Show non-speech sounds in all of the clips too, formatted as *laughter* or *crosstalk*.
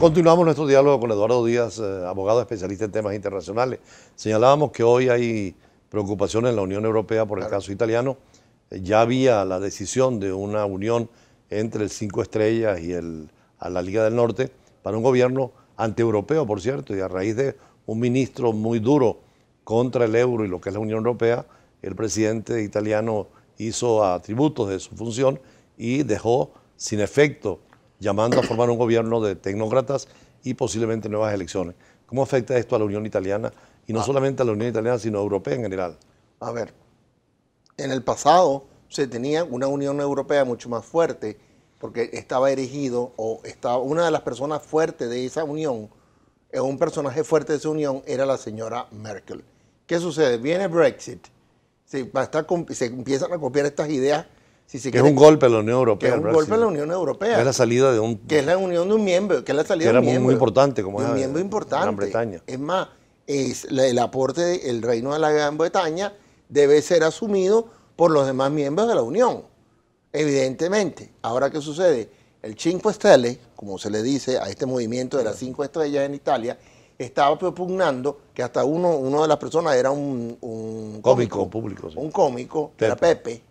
Continuamos nuestro diálogo con Eduardo Díaz, eh, abogado especialista en temas internacionales. Señalábamos que hoy hay preocupación en la Unión Europea por el caso italiano. Eh, ya había la decisión de una unión entre el Cinco Estrellas y la Liga del Norte para un gobierno anti-europeo, por cierto, y a raíz de un ministro muy duro contra el euro y lo que es la Unión Europea, el presidente italiano hizo atributos de su función y dejó sin efecto llamando a formar un gobierno de tecnócratas y posiblemente nuevas elecciones. ¿Cómo afecta esto a la Unión Italiana? Y no ah. solamente a la Unión Italiana, sino a Europea en general. A ver, en el pasado se tenía una Unión Europea mucho más fuerte porque estaba erigido o estaba una de las personas fuertes de esa unión, eh, un personaje fuerte de esa unión era la señora Merkel. ¿Qué sucede? Viene Brexit, se empiezan a copiar estas ideas que es un golpe a la Unión Europea. Que es un golpe a la Unión Europea. Que es la salida de un... Que es la unión de un miembro, que es la salida de un miembro. muy importante, como es un miembro importante. Gran Bretaña. Es más, el aporte del reino de la Gran Bretaña debe ser asumido por los demás miembros de la Unión. Evidentemente. Ahora, ¿qué sucede? El 5 Estrellas como se le dice a este movimiento de las 5 estrellas en Italia, estaba propugnando que hasta uno, uno de las personas era un, un cómico, un cómico, era Pepe,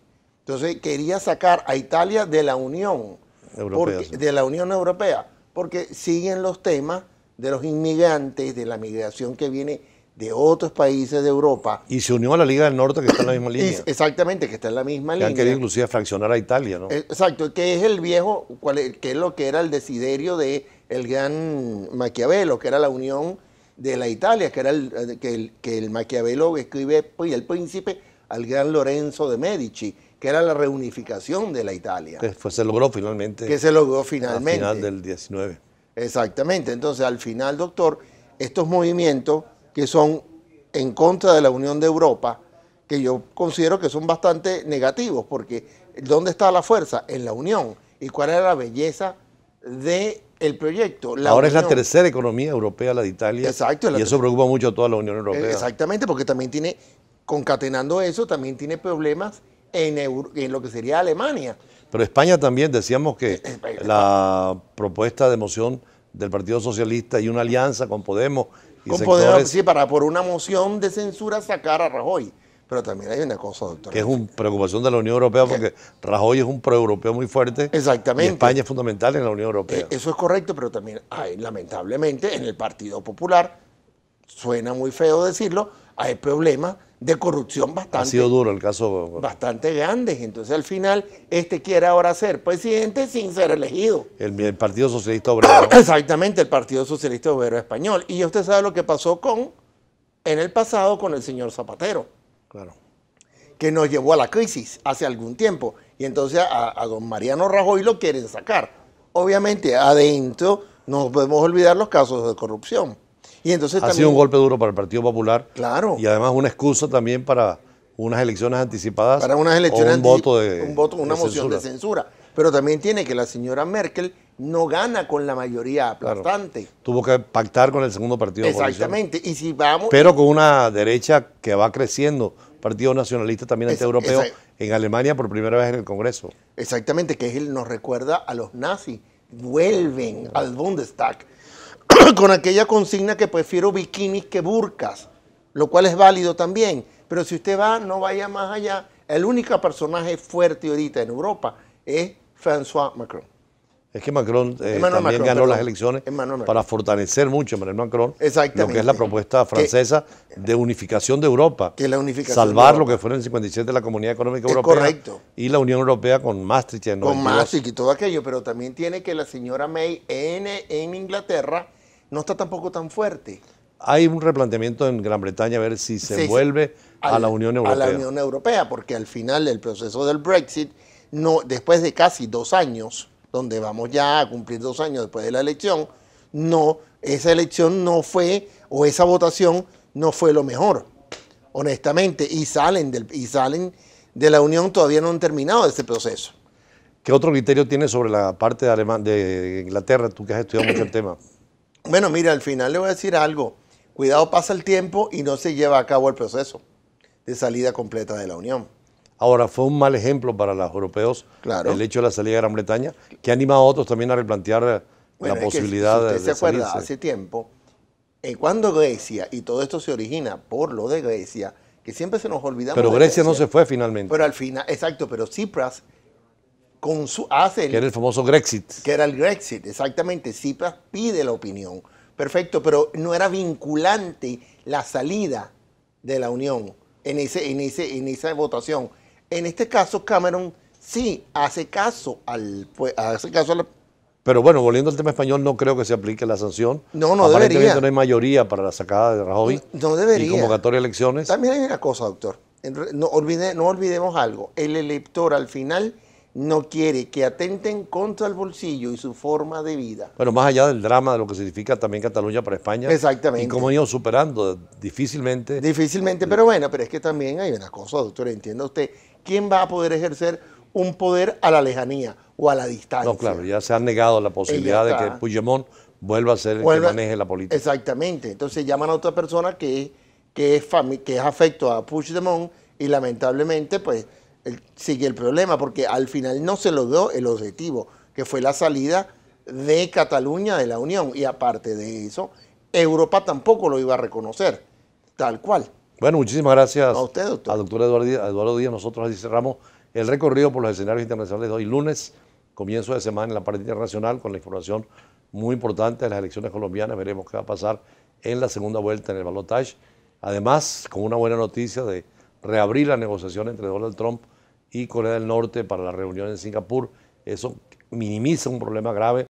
entonces quería sacar a Italia de la Unión, Europea, porque, de la Unión Europea, porque siguen los temas de los inmigrantes, de la migración que viene de otros países de Europa. Y se unió a la Liga del Norte que está en la misma línea. exactamente, que está en la misma línea. Han querido inclusive fraccionar a Italia, ¿no? Exacto, que es el viejo, que es lo que era el desiderio de el gran Maquiavelo, que era la unión de la Italia, que era el que el, que Maquiavelo escribe pues, y el príncipe al gran Lorenzo de Medici que era la reunificación de la Italia. Que se logró finalmente. Que se logró finalmente. Al final del 19. Exactamente. Entonces, al final, doctor, estos movimientos que son en contra de la Unión de Europa, que yo considero que son bastante negativos, porque ¿dónde está la fuerza? En la Unión. ¿Y cuál era la belleza del el proyecto? Ahora es la tercera economía europea, la de Italia. Exacto. y eso preocupa mucho a toda la Unión Europea. Exactamente, porque también tiene, concatenando eso, también tiene problemas en, lo que sería Alemania. Pero España también, decíamos que *clears throat* la propuesta de moción del Partido Socialista y una alianza con Podemos. Y con Podemos, sí, para por una moción de censura sacar a Rajoy. Pero también hay una cosa, doctor. Que es una preocupación de la Unión Europea porque Rajoy es un proeuropeo muy fuerte. Exactamente. España es fundamental en la Unión Europea. Eh, eso es correcto, pero también hay, lamentablemente, en el Partido Popular, suena muy feo decirlo, hay problemas de corrupción bastante. Ha sido duro el caso. Bastante grandes. Entonces al final, este quiere ahora ser presidente sin ser elegido. El, Partido Socialista Obrero. *coughs* Exactamente, el Partido Socialista Obrero Español. Y usted sabe lo que pasó con, en el pasado, con el señor Zapatero. Claro. Que nos llevó a la crisis hace algún tiempo. Y entonces a, a don Mariano Rajoy lo quieren sacar. Obviamente, adentro no podemos olvidar los casos de corrupción ha sido un golpe duro para el Partido Popular. Claro. Y además una excusa también para unas elecciones anticipadas. Para unas elecciones o un voto de una censura. Pero también tiene que la señora Merkel no gana con la mayoría aplastante. Tuvo que pactar con el segundo partido. Exactamente. y si vamos. Pero con una derecha que va creciendo, partido nacionalista también anti este europeo en Alemania por primera vez en el Congreso. Exactamente, que él nos recuerda a los nazis. Vuelven al Bundestag. *laughs* con aquella consigna que prefiero bikinis que burcas, lo cual es válido también. Pero si usted va, no vaya más allá. El único personaje fuerte ahorita en Europa es François Macron. Es que Macron eh, también ganó las elecciones para fortalecer mucho Emmanuel Macron lo que es la propuesta francesa de unificación de Europa. Que la unificación Salvar lo que fueron el 57 de la Comunidad Económica Europea. Correcto. Y la Unión Europea con Maastricht. En con Maastricht y todo aquello, pero también tiene que la señora May en Inglaterra no está tampoco tan fuerte. Hay un replanteamiento en Gran Bretaña a ver si se vuelve a, la Unión Europea. A la Unión Europea, porque al final del proceso del Brexit, no, después de casi dos años, donde vamos ya a cumplir dos años después de la elección, no, esa elección no fue, o esa votación no fue lo mejor, honestamente, y salen, del, y salen de la Unión todavía no han terminado ese proceso. ¿Qué otro criterio tiene sobre la parte de, de Inglaterra, tú que has estudiado mucho el tema? Bueno, mira, al final le voy a decir algo. Cuidado, pasa el tiempo y no se lleva a cabo el proceso de salida completa de la Unión. Ahora, fue un mal ejemplo para los europeos el hecho de la salida de Gran Bretaña, que anima a otros también a replantear eh, la posibilidad de. de. se acuerda, hace tiempo, en eh, cuando Grecia, y todo esto se origina por lo de Grecia, que siempre se nos olvidamos. Pero Grecia, no se fue finalmente. Pero al final, exacto, pero Cipras con su, hace que era el famoso Grexit. Que era el Grexit, exactamente. Cipras pide la opinión. Perfecto, pero no era vinculante la salida de la Unión en, ese, esa votación. En este caso, Cameron sí hace caso al pues, pero bueno, volviendo al tema español, no creo que se aplique la sanción. No, no Aparentemente debería. no hay mayoría para la sacada de Rajoy. No, debería. Y convocatoria elecciones. También hay una cosa, doctor. No, no olvidemos algo. El elector al final no quiere que atenten contra el bolsillo y su forma de vida. Bueno, más allá del drama de lo que significa también Cataluña para España. Exactamente. Y cómo han ido superando difícilmente. Difícilmente, pero bueno, pero es que también hay una cosa, doctor, entienda usted, ¿quién va a poder ejercer un poder a la lejanía o a la distancia? No, claro, ya se ha negado la posibilidad de que Puigdemont vuelva a ser el que maneje la política. Exactamente, entonces llaman a otra persona que, que, es, que es afecto a Puigdemont y lamentablemente pues sigue el problema, porque al final no se logró el objetivo, que fue la salida de Cataluña de la Unión. Y aparte de eso, Europa tampoco lo iba a reconocer, tal cual. Bueno, muchísimas gracias a usted, doctor. A doctor Eduardo Díaz. Nosotros así cerramos el recorrido por los escenarios internacionales de hoy lunes, comienzo de semana en la parte internacional, con la información muy importante de las elecciones colombianas. Veremos qué va a pasar en la segunda vuelta en el balotaje. Además, con una buena noticia de reabrir la negociación entre Donald Trump y Corea del Norte para la reunión en Singapur. Eso minimiza un problema grave